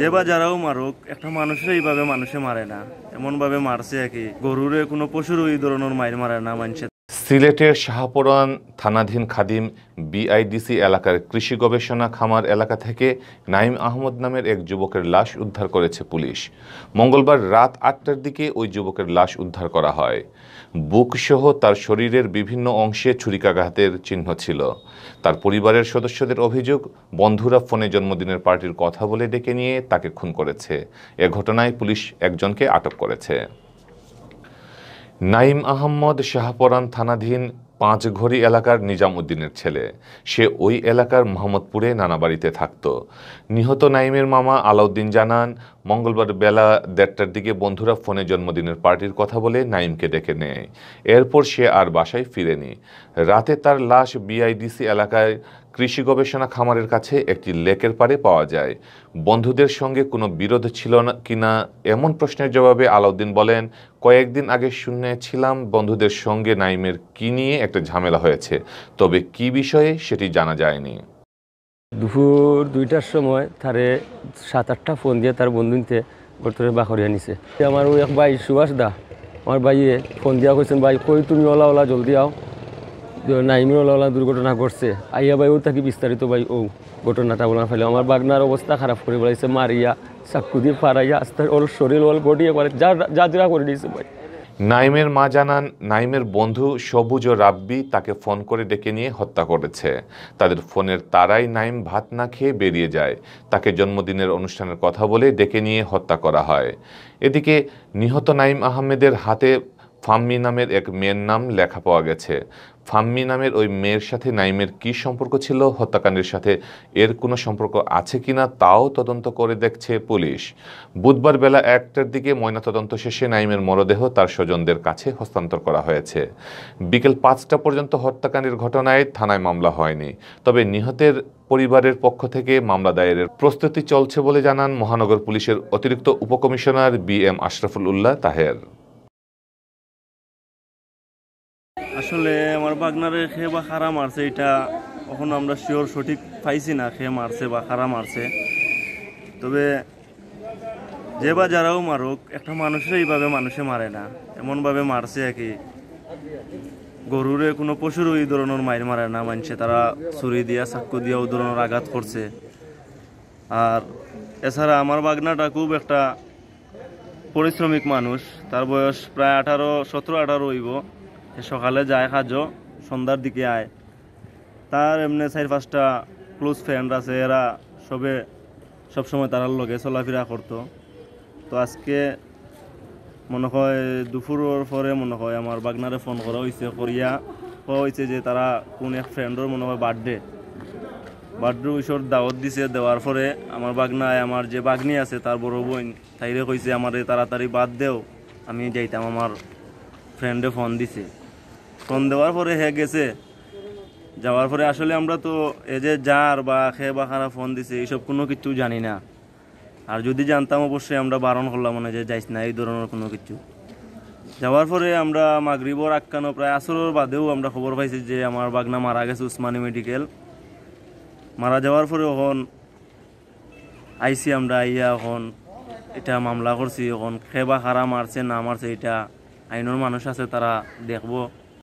যে বা যারাও মারুক একটা মানুষের এইভাবে মানুষে মারে না এমনভাবে মারছে আর কি গরুরে কোনো পশুর ওই ধরনের মায়ের মারে না মানুষের সিলেটের শাহপুরান থানাধীন খাদিম বিআইডিসি এলাকার কৃষি গবেষণা খামার এলাকা থেকে নাইম আহমদ নামের এক যুবকের লাশ উদ্ধার করেছে পুলিশ মঙ্গলবার রাত আটটার দিকে ওই যুবকের লাশ উদ্ধার করা হয় বুকসহ তার শরীরের বিভিন্ন অংশে ছুরিকাঘাতের চিহ্ন ছিল তার পরিবারের সদস্যদের অভিযোগ বন্ধুরা ফোনে জন্মদিনের পার্টির কথা বলে ডেকে নিয়ে তাকে খুন করেছে এ ঘটনায় পুলিশ একজনকে আটক করেছে নাইম আহম্মদ শাহপরান থানাধীন পাঁচঘড়ি এলাকার নিজামউদ্দিনের ছেলে সে ওই এলাকার মোহাম্মদপুরে নানাবাড়িতে থাকত নিহত নাইমের মামা আলাউদ্দিন জানান মঙ্গলবার বেলা দেড়টার দিকে বন্ধুরা ফোনে জন্মদিনের পার্টির কথা বলে নাইমকে ডেকে নেয় এরপর সে আর বাসায় ফিরেনি রাতে তার লাশ বিআইডিসি এলাকায় কৃষি গবেষণা খামারের কাছে একটি লেকের পারে পাওয়া যায় বন্ধুদের সঙ্গে কোনো বিরোধ ছিল না কিনা এমন প্রশ্নের জবাবে আলাউদ্দিন বলেন কয়েকদিন আগে ছিলাম বন্ধুদের সঙ্গে নাইমের কি নিয়ে একটা ঝামেলা হয়েছে তবে কি বিষয়ে সেটি জানা যায়নি দুপুর দুইটার সময় তারে সাত আটটা ফোন দিয়ে তার বন্ধুতে বর্তমানে বাখরিয়া নিছে আমার ওই এক ভাই সুভাষ দা আমার ভাইয়ে ফোন দিয়া কইছেন ভাই কই তুমি ওলা ওলা জলদি আও নাইমিনুল আল্লাহ দুর্ঘটনা ঘটছে আইয়া ভাই ও তাকে বিস্তারিত ভাই ও ঘটনাটা বলা ফেলে আমার বাগনার অবস্থা খারাপ করে বলেছে মারিয়া চাকু দিয়ে পারাইয়া আস্তে ওর শরীর ওল বডি একবারে যা যা করে দিয়েছে ভাই নাইমের মা জানান নাইমের বন্ধু সবুজ ও রাব্বি তাকে ফোন করে ডেকে নিয়ে হত্যা করেছে তাদের ফোনের তারাই নাইম ভাত না খেয়ে বেরিয়ে যায় তাকে জন্মদিনের অনুষ্ঠানের কথা বলে ডেকে নিয়ে হত্যা করা হয় এদিকে নিহত নাইম আহমেদের হাতে ফাম্মি নামের এক মেয়ের নাম লেখা পাওয়া গেছে ফাম্মি নামের ওই মেয়ের সাথে নাইমের কি সম্পর্ক ছিল হত্যাকাণ্ডের সাথে এর কোনো সম্পর্ক আছে কি না তাও তদন্ত করে দেখছে পুলিশ বুধবার বেলা একটার দিকে ময়নাতদন্ত শেষে নাইমের মরদেহ তার স্বজনদের কাছে হস্তান্তর করা হয়েছে বিকেল পাঁচটা পর্যন্ত হত্যাকাণ্ডের ঘটনায় থানায় মামলা হয়নি তবে নিহতের পরিবারের পক্ষ থেকে মামলা দায়েরের প্রস্তুতি চলছে বলে জানান মহানগর পুলিশের অতিরিক্ত উপকমিশনার বি এম আশরাফুল উল্লাহ তাহের আসলে আমার বাগনারে খে বা খারা মারছে এটা কখনো আমরা শিওর সঠিক পাইছি না খে মারছে বা খারা মারছে তবে যে বা যারাও মারুক একটা মানুষের এইভাবে মানুষে মারে না এমনভাবে মারছে আর কি গরুরে কোনো পশুর ওই ধরনের মাইর মারে না মানছে তারা ছুরি দিয়া চাক্কু দিয়া ওই ধরনের আঘাত করছে আর এছাড়া আমার বাগনাটা খুব একটা পরিশ্রমিক মানুষ তার বয়স প্রায় আঠারো সতেরো আঠারো হইব সকালে যায় খাজো সন্ধ্যার দিকে আয় তার এমনি চার পাঁচটা ক্লোজ ফ্রেন্ড আছে এরা সবে সবসময় তারার লগে চলাফেরা করতো তো আজকে মনে হয় দুপুরের পরে মনে হয় আমার বাগনারে ফোন করা হয়েছে করিয়া কোয়া হয়েছে যে তারা কোন এক ফ্রেন্ডর মনে হয় বার্থডে বার্থডে উইশর দাওয়াত দিছে দেওয়ার পরে আমার বাগনায় আমার যে বাগনি আছে তার বড় বোন তাইরে কইছে এই তাড়াতাড়ি বাদ দেও আমি যাইতাম আমার ফ্রেন্ডে ফোন দিছে ফোন দেওয়ার পরে হে গেছে যাওয়ার পরে আসলে আমরা তো এ যে যার বা খে বা খারা ফোন দিছে এইসব কোনো কিছু জানি না আর যদি জানতাম অবশ্যই আমরা বারণ করলাম মানে যে যাইস না এই ধরনের কোনো কিছু যাওয়ার পরে আমরা মাগরিবর আক্কানো প্রায় আসরের বাদেও আমরা খবর পাইছি যে আমার বাগনা মারা গেছে উসমানী মেডিকেল মারা যাওয়ার পরে এখন আইসি আমরা আইয়া এখন এটা মামলা করছি এখন খেবা খারা মারছে না মারছে এটা আইনের মানুষ আছে তারা দেখবো